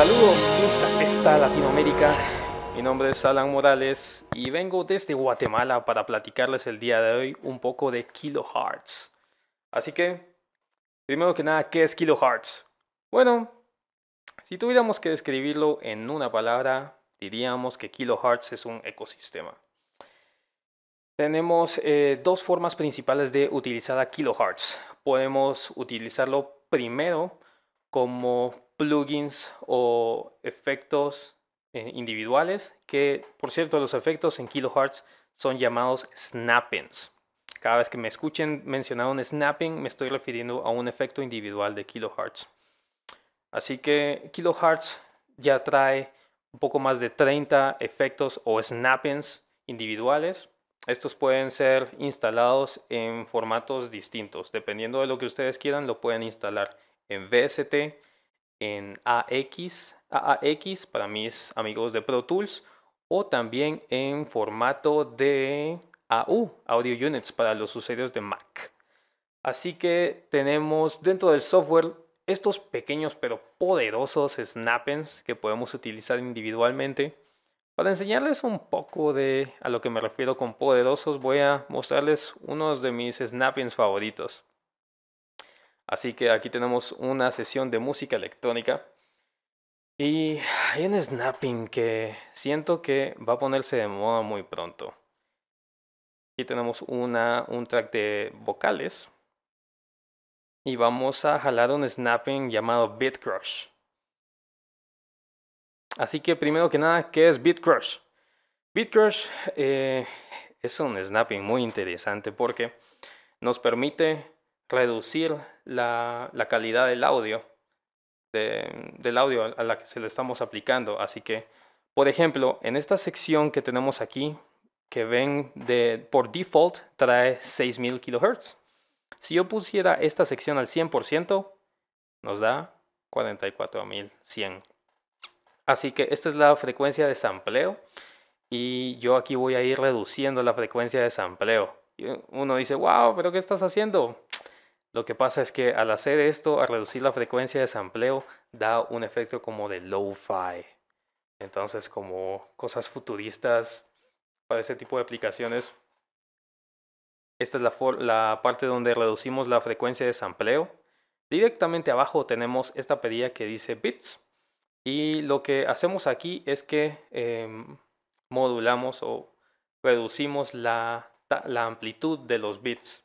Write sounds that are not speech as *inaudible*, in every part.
Saludos, la Latinoamérica. Mi nombre es Alan Morales y vengo desde Guatemala para platicarles el día de hoy un poco de kilohertz. Así que, primero que nada, ¿qué es kilohertz? Bueno, si tuviéramos que describirlo en una palabra, diríamos que kilohertz es un ecosistema. Tenemos eh, dos formas principales de utilizar a kilohertz. Podemos utilizarlo primero como plugins o efectos eh, individuales, que por cierto los efectos en kilohertz son llamados snappings. Cada vez que me escuchen mencionar un snapping, me estoy refiriendo a un efecto individual de kilohertz. Así que kilohertz ya trae un poco más de 30 efectos o snappings individuales. Estos pueden ser instalados en formatos distintos. Dependiendo de lo que ustedes quieran, lo pueden instalar en VST, en AX, AAX para mis amigos de Pro Tools o también en formato de AU, Audio Units para los usuarios de Mac. Así que tenemos dentro del software estos pequeños pero poderosos snappings que podemos utilizar individualmente. Para enseñarles un poco de a lo que me refiero con poderosos, voy a mostrarles unos de mis snappings favoritos. Así que aquí tenemos una sesión de música electrónica. Y hay un snapping que siento que va a ponerse de moda muy pronto. Aquí tenemos una, un track de vocales. Y vamos a jalar un snapping llamado Beat Crush. Así que primero que nada, ¿qué es Beat Crush? Beat Crush eh, es un snapping muy interesante porque nos permite reducir la, calidad del audio, del audio a la que se le estamos aplicando. Así que, por ejemplo, en esta sección que tenemos aquí, que ven de, por default, trae 6000 kHz. Si yo pusiera esta sección al 100%, nos da 44100. Así que esta es la frecuencia de sampleo y yo aquí voy a ir reduciendo la frecuencia de sampleo. Uno dice, wow, pero ¿qué estás haciendo? Lo que pasa es que al hacer esto, al reducir la frecuencia de sampleo, da un efecto como de low-fi. Entonces, como cosas futuristas para ese tipo de aplicaciones, esta es la, parte donde reducimos la frecuencia de sampleo. Directamente abajo tenemos esta pedilla que dice bits. Y lo que hacemos aquí es que em, modulamos o reducimos la amplitud de los bits.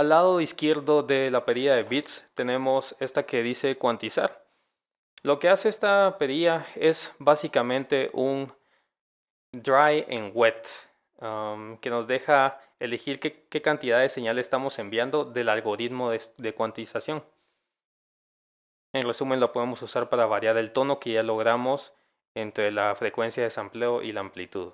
Al lado izquierdo de la perilla de bits tenemos esta que dice cuantizar. Lo que hace esta perilla es básicamente un dry and wet, um, que nos deja elegir qué, cantidad de señal estamos enviando del algoritmo de, cuantización. En resumen, lo podemos usar para variar el tono que ya logramos entre la frecuencia de sampleo y la amplitud.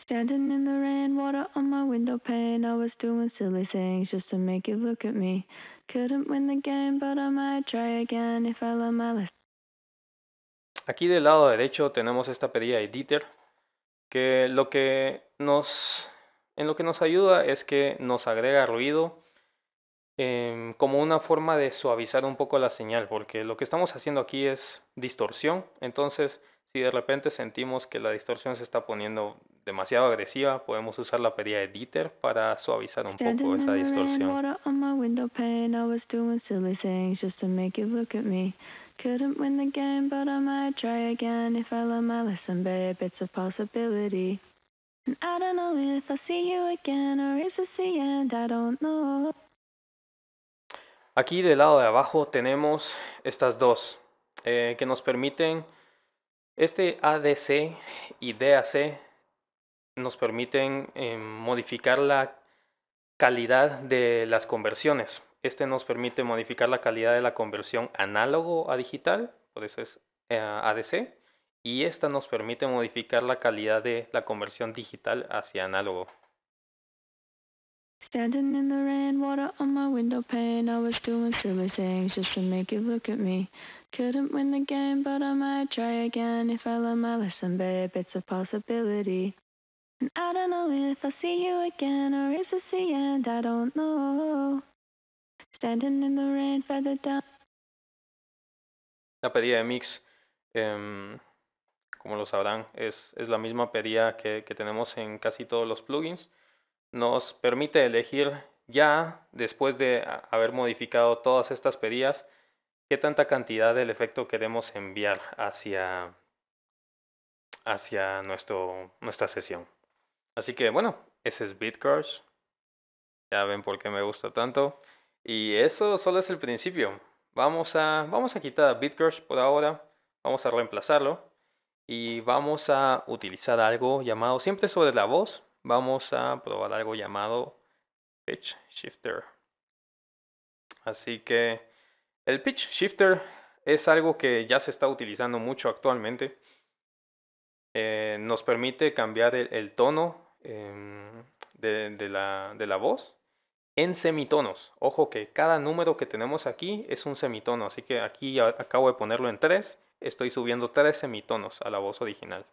Standing in the rain, water on my window pane I was doing silly things just to make you look at me Couldn't win the game, but I might try again if I learn my lesson Aquí del lado derecho tenemos esta pedida de Dieter que lo que nos en lo que nos ayuda es que nos agrega ruido eh, como una forma de suavizar un poco la señal, porque lo que estamos haciendo aquí es distorsión, entonces si de repente sentimos que la distorsión se está poniendo demasiado agresiva, podemos usar la perilla editor para suavizar un poco esa distorsión. Aquí del lado de abajo tenemos estas dos eh, que nos permiten este ADC y DAC nos permiten eh, modificar la calidad de las conversiones. Este nos permite modificar la calidad de la conversión análogo a digital, por eso es eh, ADC, y esta nos permite modificar la calidad de la conversión digital hacia análogo. Standing in the rain, water on my window pane I was doing silly things just to make you look at me Couldn't win the game, but I might try again If I learn my lesson, babe, it's a possibility And I don't know if I'll see you again Or if this the end, I don't know Standing in the rain, feather down La pedida de Mix, eh, como lo sabrán, es, es la misma pedida que, que tenemos en casi todos los plugins nos permite elegir ya, después de haber modificado todas estas pedidas, qué tanta cantidad del efecto queremos enviar hacia, hacia nuestro, nuestra sesión. Así que bueno, ese es BitCurse. Ya ven por qué me gusta tanto. Y eso solo es el principio. Vamos a, vamos a quitar BitCrush por ahora. Vamos a reemplazarlo. Y vamos a utilizar algo llamado siempre sobre la voz vamos a probar algo llamado pitch shifter. Así que el pitch shifter es algo que ya se está utilizando mucho actualmente. Eh, nos permite cambiar el, tono em, de, la, de la voz en semitonos. Ojo que cada número que tenemos aquí es un semitono, así que aquí acabo de ponerlo en 3, estoy subiendo 3 semitonos a la voz original.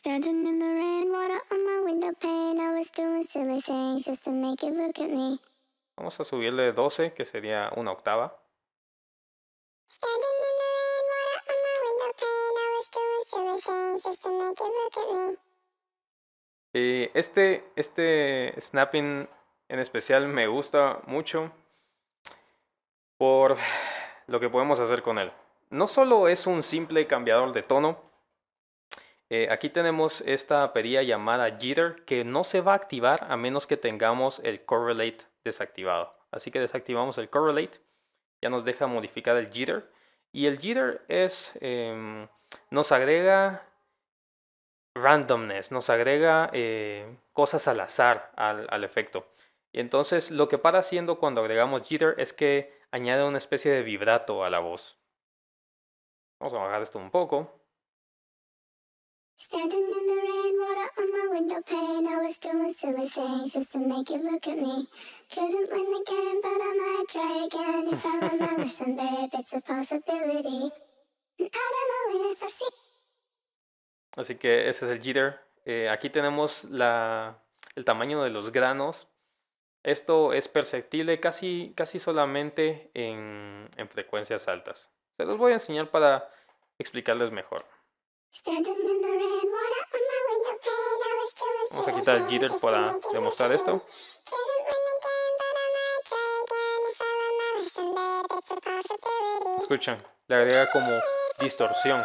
Standing in the rain, water on my window pane. I was doing silly things just to make you look at me. Vamos a subirle 12, que sería una octava. Standing in the rain, water on my window pane. I was doing silly things just to make you look at me. Y este, este snapping en especial me gusta mucho por lo que podemos hacer con él. No solo es un simple cambiador de tono, eh, aquí tenemos esta perilla llamada jitter que no se va a activar a menos que tengamos el correlate desactivado. Así que desactivamos el correlate, ya nos deja modificar el jitter. Y el jitter es, em, nos agrega randomness, nos agrega eh, cosas al azar al, al efecto. Entonces lo que para haciendo cuando agregamos jitter es que añade una especie de vibrato a la voz. Vamos a bajar esto un poco. Standing in the rain, water on my window pane. I was doing silly things just to make you look at me. Couldn't win the game, but I might try again. If I learn my lesson, *laughs* babe, it's a possibility. I don't know if I see. Así que ese es el jitter. Eh, aquí tenemos la, el tamaño de los granos. Esto es perceptible casi, casi solamente en, en frecuencias altas. Se los voy a enseñar para explicarles mejor. Vamos a quitar el jitter para demostrar esto. Escuchan, le agrega como distorsión.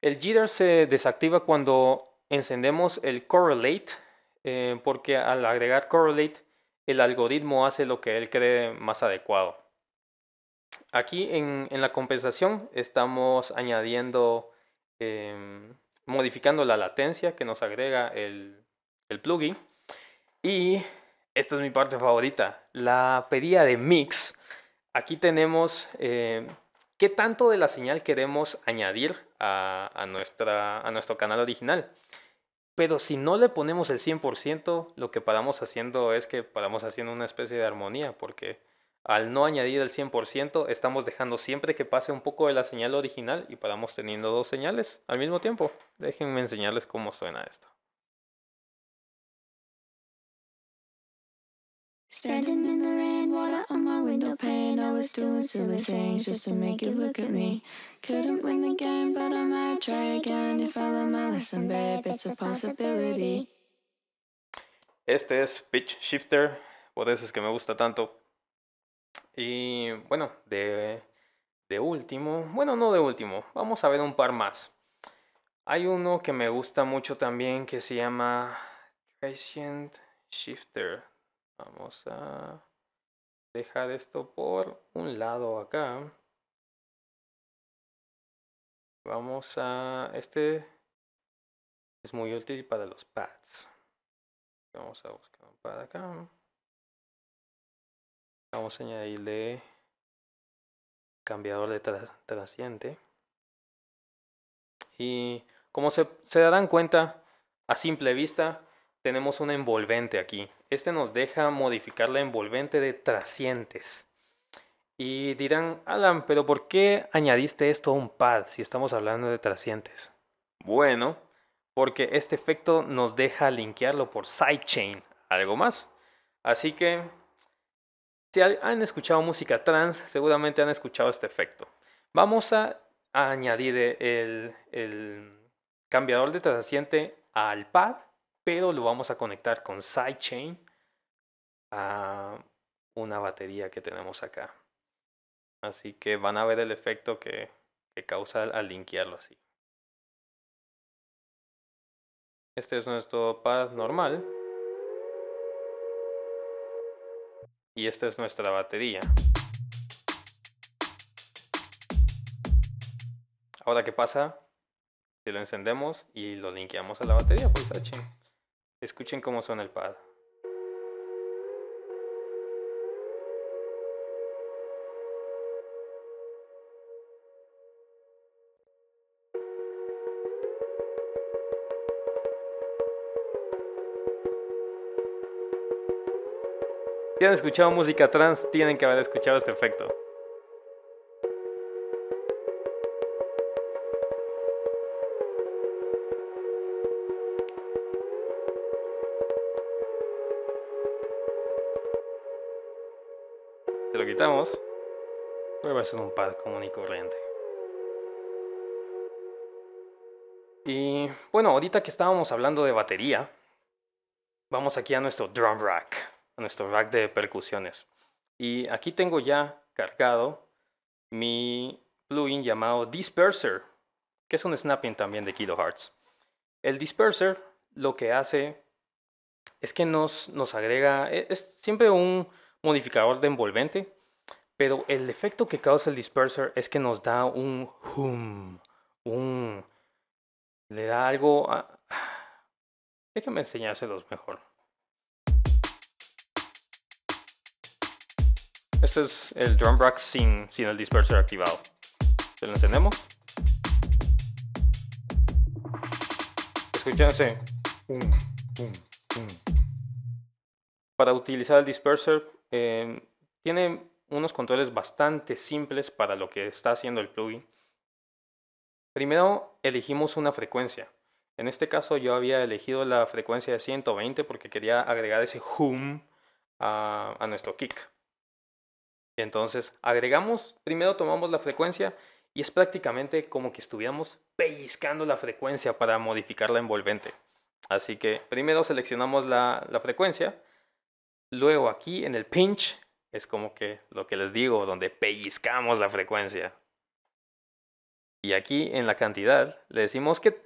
El jitter se desactiva cuando encendemos el correlate eh, porque al agregar correlate, el algoritmo hace lo que él cree más adecuado. Aquí en, en la compensación estamos añadiendo, em, modificando la latencia que nos agrega el, plugin. Y esta es mi parte favorita, la pedida de mix. Aquí tenemos eh, qué tanto de la señal queremos añadir a, nuestra, a nuestro canal original. Pero si no le ponemos el 100%, lo que paramos haciendo es que paramos haciendo una especie de armonía, porque al no añadir el 100%, estamos dejando siempre que pase un poco de la señal original y paramos teniendo dos señales al mismo tiempo. Déjenme enseñarles cómo suena esto. Standing in the rain, water on my window pane. I was doing silly things just to make you look at me. Couldn't win the game, but I might try again. If I learn my lesson, babe, it's a possibility. Este es Pitch Shifter, por eso es que me gusta tanto. Y bueno, de, de último, bueno, no de último, vamos a ver un par más. Hay uno que me gusta mucho también que se llama Trisient Shifter Vamos a dejar esto por un lado acá. Vamos a... Este es muy útil para los pads. Vamos a buscar para acá. Vamos a añadirle cambiador de trasciente Y como se, se darán cuenta a simple vista, tenemos un envolvente aquí. Este nos deja modificar la envolvente de trascientes. Y dirán, Alan, pero ¿por qué añadiste esto a un pad si estamos hablando de trascientes? Bueno, porque este efecto nos deja linkearlo por sidechain, algo más. Así que, si han escuchado música trans, seguramente han escuchado este efecto. Vamos a, añadir el, el cambiador de trasciente al pad pero lo vamos a conectar con sidechain a una batería que tenemos acá. Así que van a ver el efecto que, causa al linkearlo así. Este es nuestro pad normal. Y esta es nuestra batería. Ahora, ¿qué pasa? Si lo encendemos y lo linkeamos a la batería, por pues, sidechain? Escuchen cómo suena el pad. Si han escuchado música trans, tienen que haber escuchado este efecto. en un pad común y corriente. Y bueno, ahorita que estábamos hablando de batería, vamos aquí a nuestro drum rack, a nuestro rack de percusiones. Y aquí tengo ya cargado mi plugin llamado Disperser, que es un snapping también de kilohertz. El Disperser lo que hace es que nos, nos agrega, e, es siempre un modificador de envolvente pero el efecto que causa el disperser es que nos da un hum, un... Le da algo... A... Déjenme enseñárselos mejor. Este es el drum rack sin, el disperser activado. ¿Se lo encendemos? Escúchense. Para utilizar el disperser, eh, tiene unos controles bastante simples para lo que está haciendo el plugin. Primero elegimos una frecuencia. En este caso yo había elegido la frecuencia de 120 porque quería agregar ese hum a, nuestro kick. Entonces agregamos, primero tomamos la frecuencia y es prácticamente como que estuviéramos pellizcando la frecuencia para modificar la envolvente. Así que primero seleccionamos la frecuencia, luego aquí en el pinch es como que lo que les digo, donde pellizcamos la frecuencia. Y aquí en la cantidad le decimos que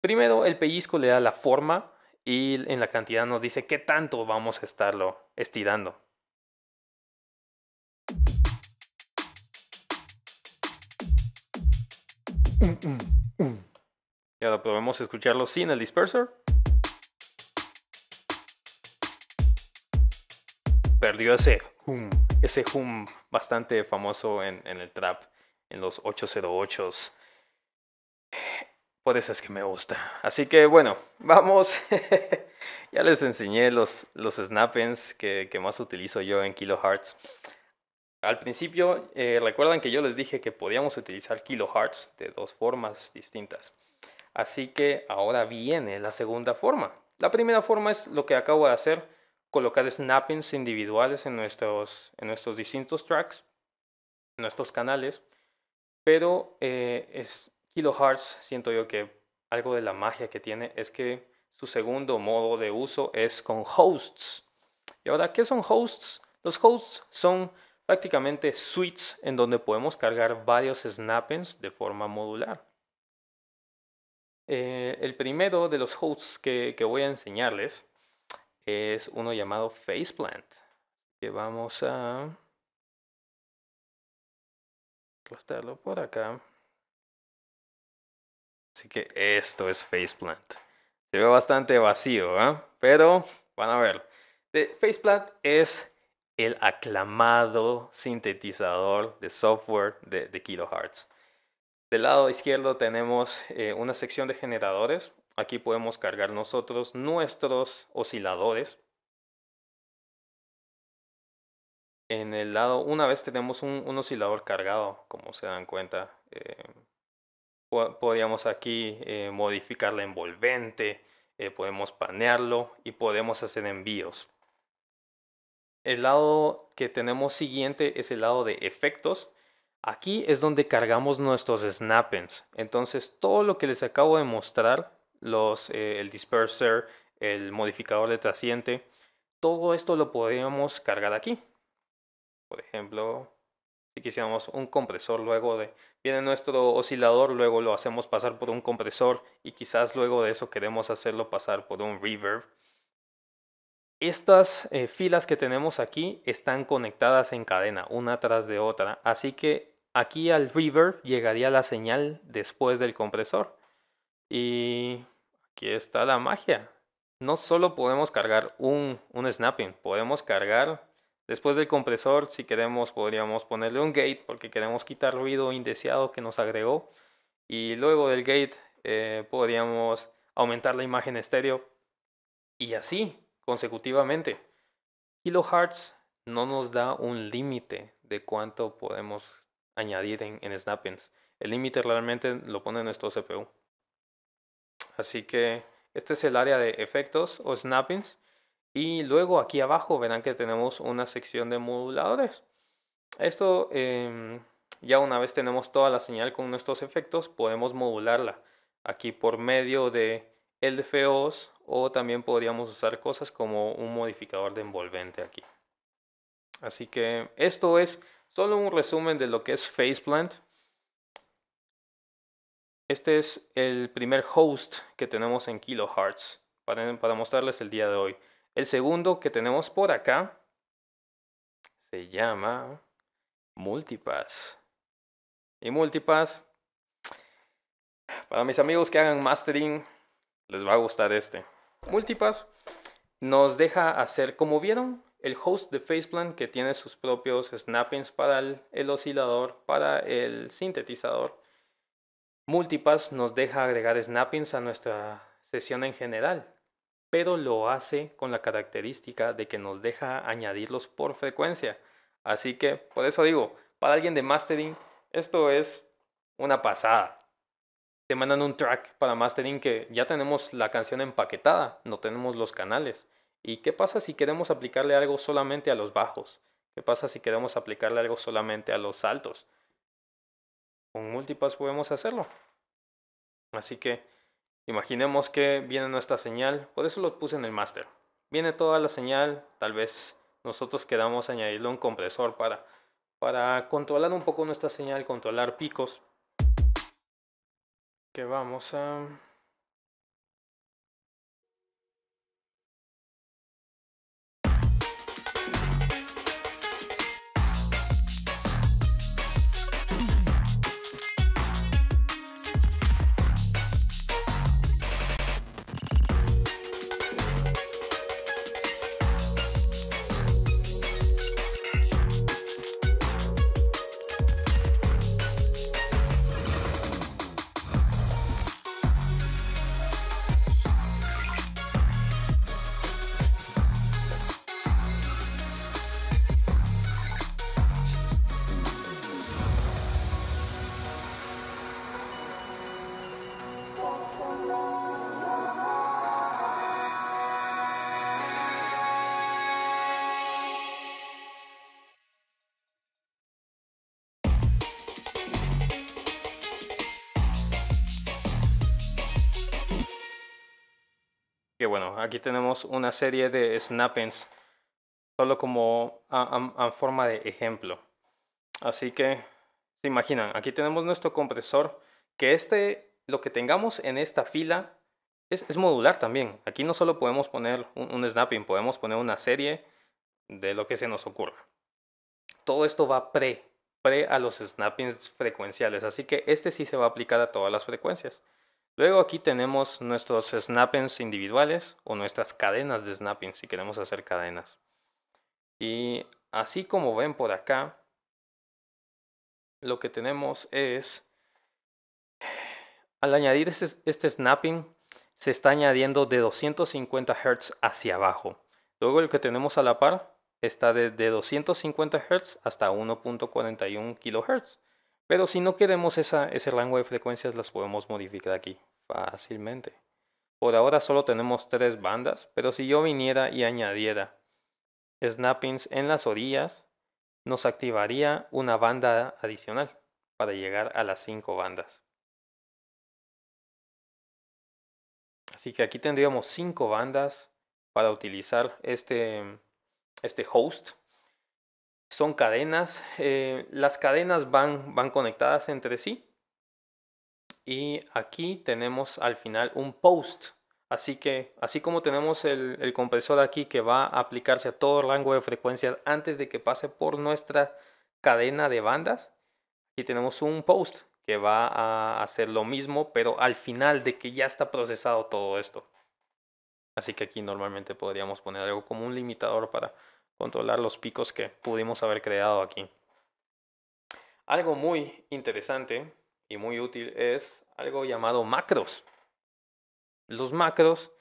primero el pellizco le da la forma y en la cantidad nos dice qué tanto vamos a estarlo estirando. Y ahora podemos escucharlo sin el dispersor. perdió ese hum, ese hum bastante famoso en, el trap, en los 808s. Por eso es que me gusta. Así que bueno, vamos. *laughs* ya les enseñé los, los que, más utilizo yo en kilohertz. Al principio, eh, recuerdan que yo les dije que podíamos utilizar kilohertz de dos formas distintas. Así que ahora viene la segunda forma. La primera forma es lo que acabo de hacer colocar snappings individuales en nuestros, en nuestros distintos tracks, en nuestros canales, pero eh, es kilohertz, siento yo que algo de la magia que tiene es que su segundo modo de uso es con hosts. ¿Y ahora qué son hosts? Los hosts son prácticamente suites en donde podemos cargar varios snappings de forma modular. Eh, el primero de los hosts que voy a enseñarles es uno llamado Faceplant. Que vamos a clusterlo por acá. Así que esto es Faceplant. Se ve bastante vacío, ¿eh? pero van a verlo. Faceplant es el aclamado sintetizador de software de, de kilohertz. Del lado izquierdo tenemos eh, una sección de generadores, Aquí podemos cargar nosotros nuestros osciladores. En el lado, una vez tenemos un, oscilador cargado, como se dan cuenta, eh, podríamos aquí eh, modificar la envolvente, eh, podemos panearlo y podemos hacer envíos. El lado que tenemos siguiente es el lado de efectos. Aquí es donde cargamos nuestros snap-ins. Entonces todo lo que les acabo de mostrar los, eh, el disperser, el modificador de trasciente. Todo esto lo podríamos cargar aquí. Por ejemplo, si quisiéramos un compresor luego de... Viene nuestro oscilador, luego lo hacemos pasar por un compresor y quizás luego de eso queremos hacerlo pasar por un reverb. Estas eh, filas que tenemos aquí están conectadas en cadena, una tras de otra, así que aquí al reverb llegaría la señal después del compresor. Y aquí está la magia. No solo podemos cargar un, un snapping, podemos cargar después del compresor, si queremos, podríamos ponerle un gate porque queremos quitar ruido indeseado que nos agregó. Y luego del gate eh, podríamos aumentar la imagen estéreo y así consecutivamente. Kilohertz no nos da un límite de cuánto podemos añadir en, en El límite realmente lo pone nuestro CPU. Así que este es el área de efectos o snappings. Y luego aquí abajo verán que tenemos una sección de moduladores. Esto em, ya una vez tenemos toda la señal con nuestros efectos, podemos modularla aquí por medio de LFOs o también podríamos usar cosas como un modificador de envolvente aquí. Así que esto es solo un resumen de lo que es Faceplant. Este es el primer host que tenemos en kilohertz para, mostrarles el día de hoy. El segundo que tenemos por acá se llama Multipass. Y Multipass, para mis amigos que hagan mastering, les va a gustar este. Multipass nos deja hacer, como vieron, el host de Faceplan que tiene sus propios snappings para el, oscilador, para el sintetizador. Multipass nos deja agregar snappings a nuestra sesión en general, pero lo hace con la característica de que nos deja añadirlos por frecuencia. Así que, por eso digo, para alguien de mastering, esto es una pasada. Te mandan un track para mastering que ya tenemos la canción empaquetada, no tenemos los canales. ¿Y qué pasa si queremos aplicarle algo solamente a los bajos? ¿Qué pasa si queremos aplicarle algo solamente a los altos? con multipass podemos hacerlo. Así que imaginemos que viene nuestra señal, por eso lo puse en el master. Viene toda la señal, tal vez nosotros queramos añadirle un compresor para, para controlar un poco nuestra señal, controlar picos. Que vamos a... Que bueno, aquí tenemos una serie de snappings, solo como a, forma de ejemplo. Así que, se imaginan, aquí tenemos nuestro compresor, que este, lo que tengamos en esta fila es, es modular también. Aquí no solo podemos poner un, un snapping, podemos poner una serie de lo que se nos ocurra. Todo esto va pre, pre a los snappings frecuenciales, así que este sí se va a aplicar a todas las frecuencias. Luego aquí tenemos nuestros snappings individuales o nuestras cadenas de snapping si queremos hacer cadenas. Y así como ven por acá, lo que tenemos es, al añadir este, snapping, se está añadiendo de 250 Hz hacia abajo. Luego el que tenemos a la par está de, de 250 Hz hasta 1.41 kHz. Pero si no queremos ese rango de frecuencias, las podemos modificar aquí fácilmente. Por ahora solo tenemos tres bandas, pero si yo viniera y añadiera snappings en las orillas, nos activaría una banda adicional para llegar a las cinco bandas. Así que aquí tendríamos cinco bandas para utilizar este, este host son cadenas. Eh, las cadenas van, van conectadas entre sí. Y aquí tenemos al final un post. Así que, así como tenemos el, el, compresor aquí que va a aplicarse a todo rango de frecuencias antes de que pase por nuestra cadena de bandas, aquí tenemos un post que va a hacer lo mismo, pero al final de que ya está procesado todo esto. Así que aquí normalmente podríamos poner algo como un limitador para controlar los picos que pudimos haber creado aquí. Algo muy interesante y muy útil es algo llamado macros. Los macros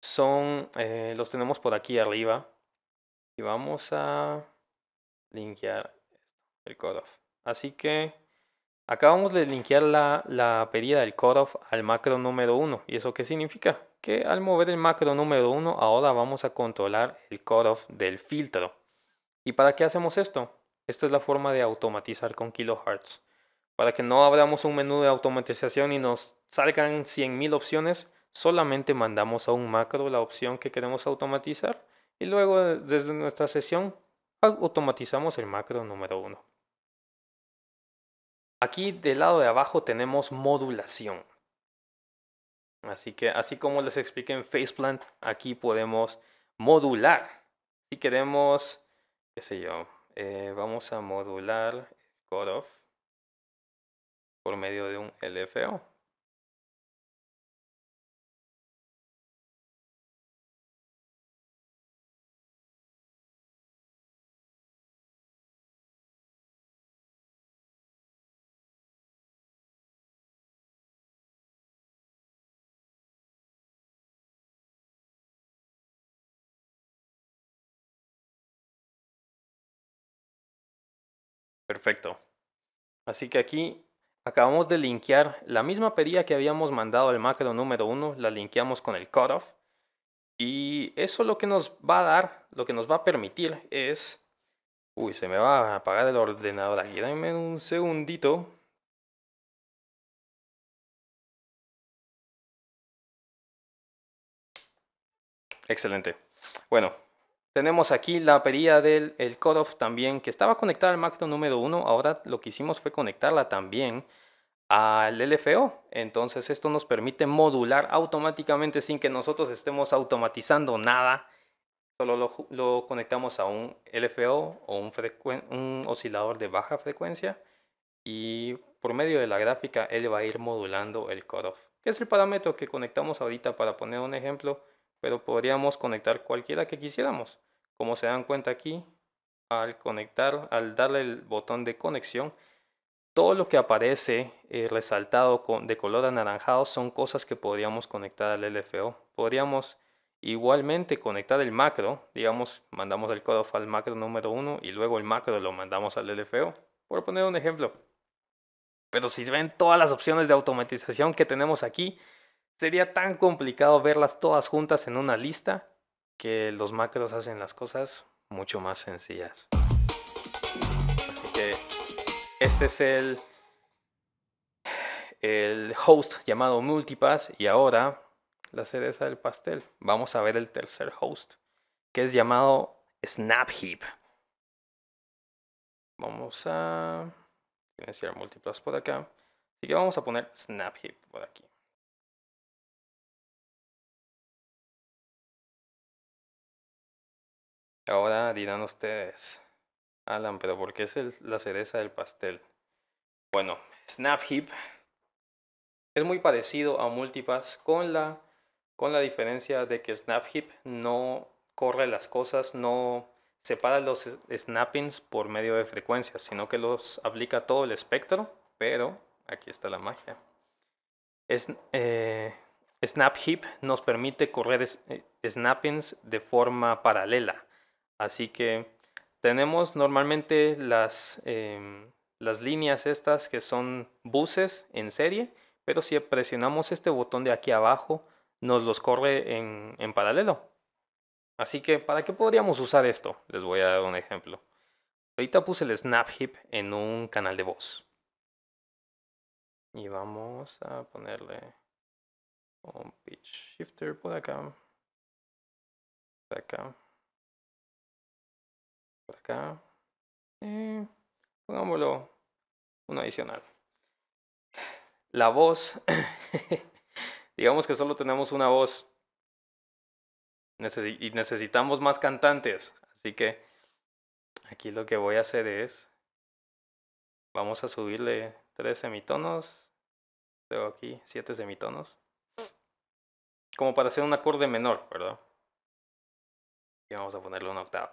son, eh, los tenemos por aquí arriba y vamos a linkear el cutoff. Así que acabamos de linkear la, la pedida del cutoff al macro número 1. ¿Y eso qué significa? que al mover el macro número 1 ahora vamos a controlar el cutoff del filtro. ¿Y para qué hacemos esto? Esta es la forma de automatizar con kilohertz. Para que no abramos un menú de automatización y nos salgan 100.000 opciones, solamente mandamos a un macro la opción que queremos automatizar y luego desde nuestra sesión automatizamos el macro número 1. Aquí del lado de abajo tenemos modulación. Así que así como les expliqué en Faceplant, aquí podemos modular. Si queremos, qué sé yo, eh, vamos a modular el cutoff por medio de un LFO. Perfecto. Así que aquí acabamos de linkear la misma perilla que habíamos mandado al macro número 1, la linkeamos con el cutoff. Y eso lo que nos va a dar, lo que nos va a permitir es... Uy, se me va a apagar el ordenador aquí. Dame un segundito. Excelente. Bueno, tenemos aquí la perilla del el cutoff también, que estaba conectada al macro número 1. Ahora lo que hicimos fue conectarla también al LFO. Entonces esto nos permite modular automáticamente sin que nosotros estemos automatizando nada. Solo lo, conectamos a un LFO o un, un oscilador de baja frecuencia. Y por medio de la gráfica él va a ir modulando el cutoff. Que es el parámetro que conectamos ahorita para poner un ejemplo. Pero podríamos conectar cualquiera que quisiéramos. Como se dan cuenta aquí, al conectar, al darle el botón de conexión, todo lo que aparece eh, resaltado con, de color anaranjado son cosas que podríamos conectar al LFO. Podríamos igualmente conectar el macro, digamos, mandamos el of al macro número 1 y luego el macro lo mandamos al LFO, por poner un ejemplo. Pero si ven todas las opciones de automatización que tenemos aquí, sería tan complicado verlas todas juntas en una lista que los macros hacen las cosas mucho más sencillas. Así que este es el, el host llamado Multipass y ahora la cereza del pastel. Vamos a ver el tercer host que es llamado Snapheap. Vamos a iniciar Multipass por acá. Así que vamos a poner Snapheap por aquí. Ahora dirán ustedes, Alan, pero ¿por qué es la cereza del pastel? Bueno, SnapHeap es muy parecido a Multipass con la, con la diferencia de que SnapHeap no corre las cosas, no separa los snappings por medio de frecuencias, sino que los aplica todo el espectro, pero aquí está la magia. Es, eh, nos permite correr eh, snappings de forma paralela Así que tenemos normalmente las, em, las líneas estas que son buses en serie, pero si presionamos este botón de aquí abajo, nos los corre en, paralelo. Así que, ¿para qué podríamos usar esto? Les voy a dar un ejemplo. Ahorita puse el snap en un canal de voz. Y vamos a ponerle un pitch shifter por acá. Por acá por acá. Eh, pongámoslo uno adicional. La voz. *laughs* Digamos que solo tenemos una voz. y necesitamos más cantantes. Así que aquí lo que voy a hacer es. Vamos a subirle tres semitonos. tengo aquí siete semitonos. Como para hacer un acorde menor, ¿verdad? Y vamos a ponerle una octava.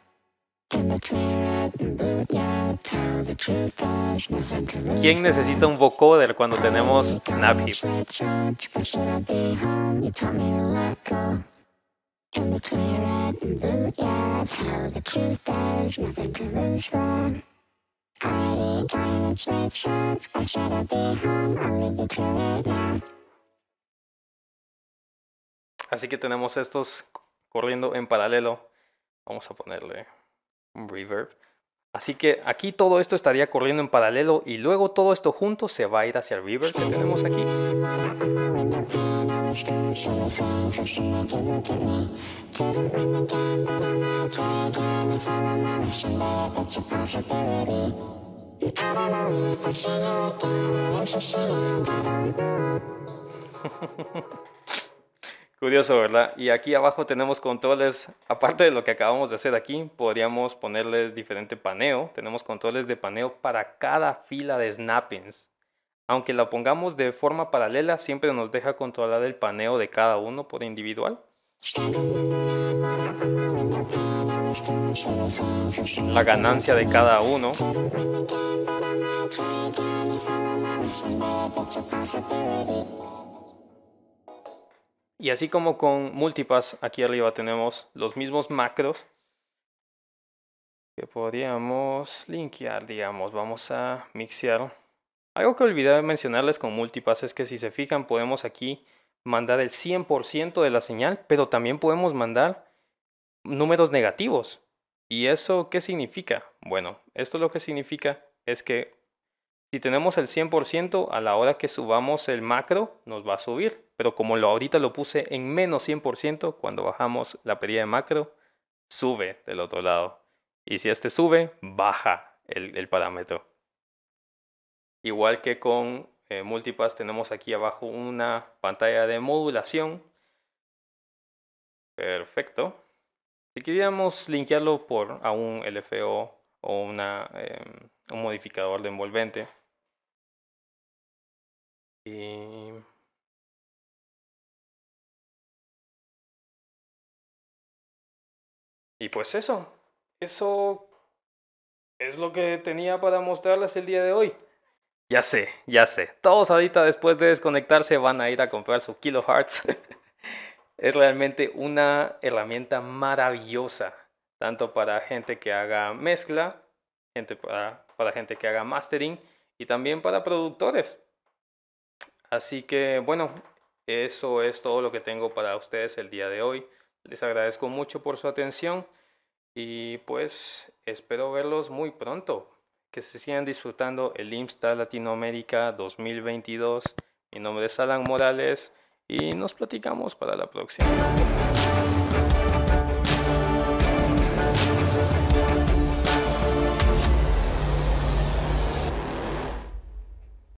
¿Quién necesita un vocoder cuando tenemos SnapHip? Así que tenemos estos corriendo en paralelo. Vamos a ponerle reverb. Así que aquí todo esto estaría corriendo en paralelo y luego todo esto junto se va a ir hacia el reverb que tenemos aquí. *laughs* Curioso, ¿verdad? Y aquí abajo tenemos controles, aparte de lo que acabamos de hacer aquí, podríamos ponerles diferente paneo. Tenemos controles de paneo para cada fila de snappings. Aunque la pongamos de forma paralela, siempre nos deja controlar el paneo de cada uno por individual. La ganancia de cada uno. Y así como con Multipass, aquí arriba tenemos los mismos macros que podríamos linkear, digamos. Vamos a mixear. Algo que olvidé mencionarles con Multipass es que si se fijan podemos aquí mandar el 100% de la señal, pero también podemos mandar números negativos. ¿Y eso qué significa? Bueno, esto lo que significa es que si tenemos el 100%, a la hora que subamos el macro, nos va a subir. Pero como ahorita lo puse en menos 100%, cuando bajamos la pérdida de macro, sube del otro lado. Y si este sube, baja el, parámetro. Igual que con eh, Multipass, tenemos aquí abajo una pantalla de modulación. Perfecto. Si queríamos linkearlo por a un LFO o eh, un modificador de envolvente, y... pues eso, eso es lo que tenía para mostrarles el día de hoy. Ya sé, ya sé. Todos ahorita después de desconectarse van a ir a comprar su Kilo *laughs* es realmente una herramienta maravillosa, tanto para gente que haga mezcla, gente para, para gente que haga mastering y también para productores. Así que bueno, eso es todo lo que tengo para ustedes el día de hoy. Les agradezco mucho por su atención y pues espero verlos muy pronto. Que se sigan disfrutando el IMSTA Latinoamérica 2022. Mi nombre es Alan Morales y nos platicamos para la próxima.